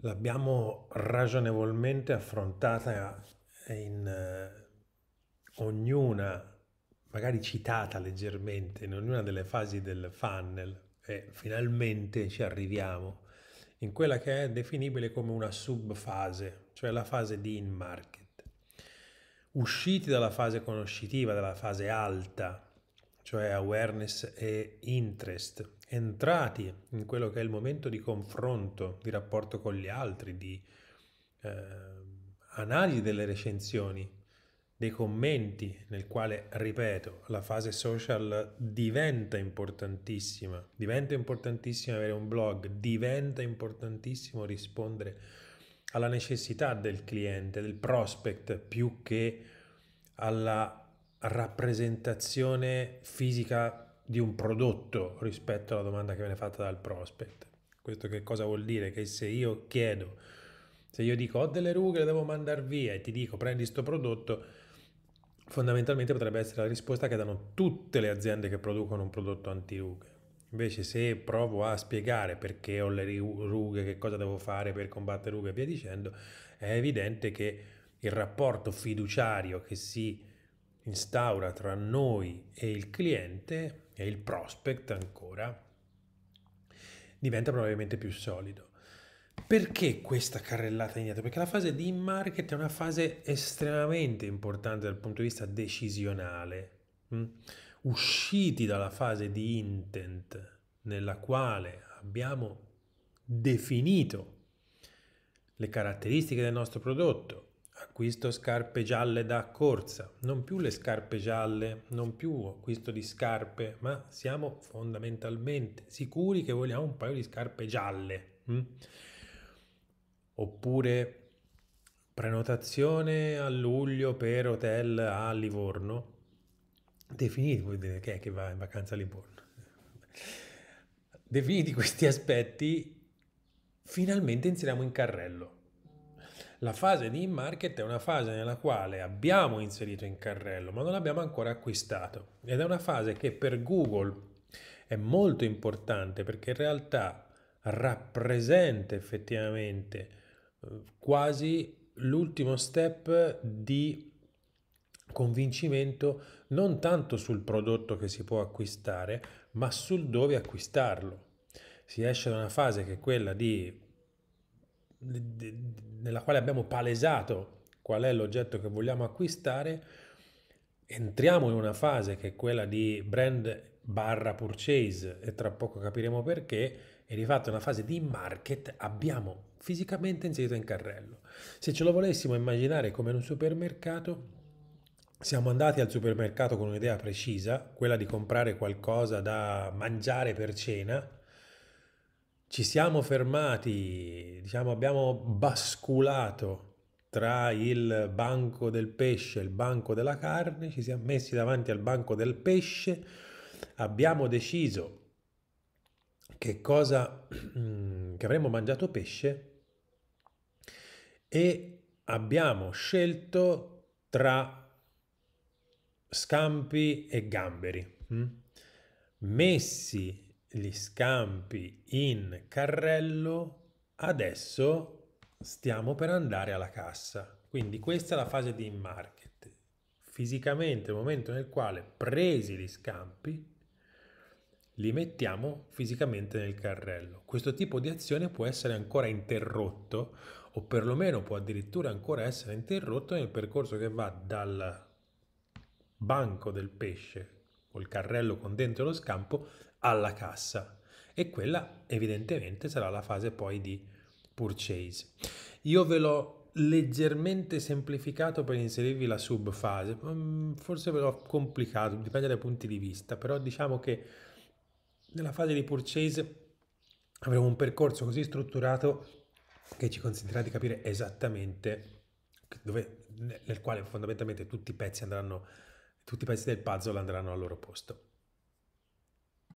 L'abbiamo ragionevolmente affrontata eh, in eh, ognuna, magari citata leggermente, in ognuna delle fasi del funnel e finalmente ci arriviamo in quella che è definibile come una subfase, cioè la fase di in-market. Usciti dalla fase conoscitiva, dalla fase alta, cioè awareness e interest, entrati in quello che è il momento di confronto, di rapporto con gli altri, di eh, analisi delle recensioni, dei commenti, nel quale, ripeto, la fase social diventa importantissima, diventa importantissimo avere un blog, diventa importantissimo rispondere alla necessità del cliente, del prospect, più che alla rappresentazione fisica di un prodotto rispetto alla domanda che viene fatta dal prospect. Questo che cosa vuol dire? Che se io chiedo, se io dico ho delle rughe, le devo mandare via e ti dico prendi questo prodotto, fondamentalmente potrebbe essere la risposta che danno tutte le aziende che producono un prodotto anti-rughe. Invece se provo a spiegare perché ho le rughe, che cosa devo fare per combattere rughe e via dicendo, è evidente che il rapporto fiduciario che si instaura tra noi e il cliente e il prospect ancora, diventa probabilmente più solido. Perché questa carrellata indietro? Perché la fase di market è una fase estremamente importante dal punto di vista decisionale. Mm? Usciti dalla fase di intent, nella quale abbiamo definito le caratteristiche del nostro prodotto, acquisto scarpe gialle da corsa, non più le scarpe gialle, non più acquisto di scarpe, ma siamo fondamentalmente sicuri che vogliamo un paio di scarpe gialle. Mm? Oppure prenotazione a luglio per hotel a Livorno. Definiti, vuol dire che è che va in vacanza a Livorno. Definiti questi aspetti, finalmente inseriamo in carrello la fase di in-market è una fase nella quale abbiamo inserito in carrello, ma non abbiamo ancora acquistato. Ed è una fase che per Google è molto importante perché in realtà rappresenta effettivamente eh, quasi l'ultimo step di convincimento non tanto sul prodotto che si può acquistare, ma sul dove acquistarlo. Si esce da una fase che è quella di nella quale abbiamo palesato qual è l'oggetto che vogliamo acquistare, entriamo in una fase che è quella di brand barra purchase e tra poco capiremo perché, e di fatto una fase di market abbiamo fisicamente inserito in carrello. Se ce lo volessimo immaginare come in un supermercato, siamo andati al supermercato con un'idea precisa, quella di comprare qualcosa da mangiare per cena, ci siamo fermati, diciamo abbiamo basculato tra il banco del pesce e il banco della carne, ci siamo messi davanti al banco del pesce, abbiamo deciso che cosa mm, che avremmo mangiato pesce e abbiamo scelto tra scampi e gamberi mm? messi gli scampi in carrello, adesso stiamo per andare alla cassa. Quindi questa è la fase di in-market. Fisicamente, il momento nel quale presi gli scampi, li mettiamo fisicamente nel carrello. Questo tipo di azione può essere ancora interrotto o perlomeno può addirittura ancora essere interrotto nel percorso che va dal banco del pesce col carrello con dentro lo scampo alla cassa e quella evidentemente sarà la fase poi di purchase. Io ve l'ho leggermente semplificato per inserirvi la subfase, mm, forse ve l'ho complicato, dipende dai punti di vista, però diciamo che nella fase di purchase avremo un percorso così strutturato che ci consentirà di capire esattamente dove, nel quale fondamentalmente tutti i pezzi andranno tutti i pezzi del puzzle andranno al loro posto.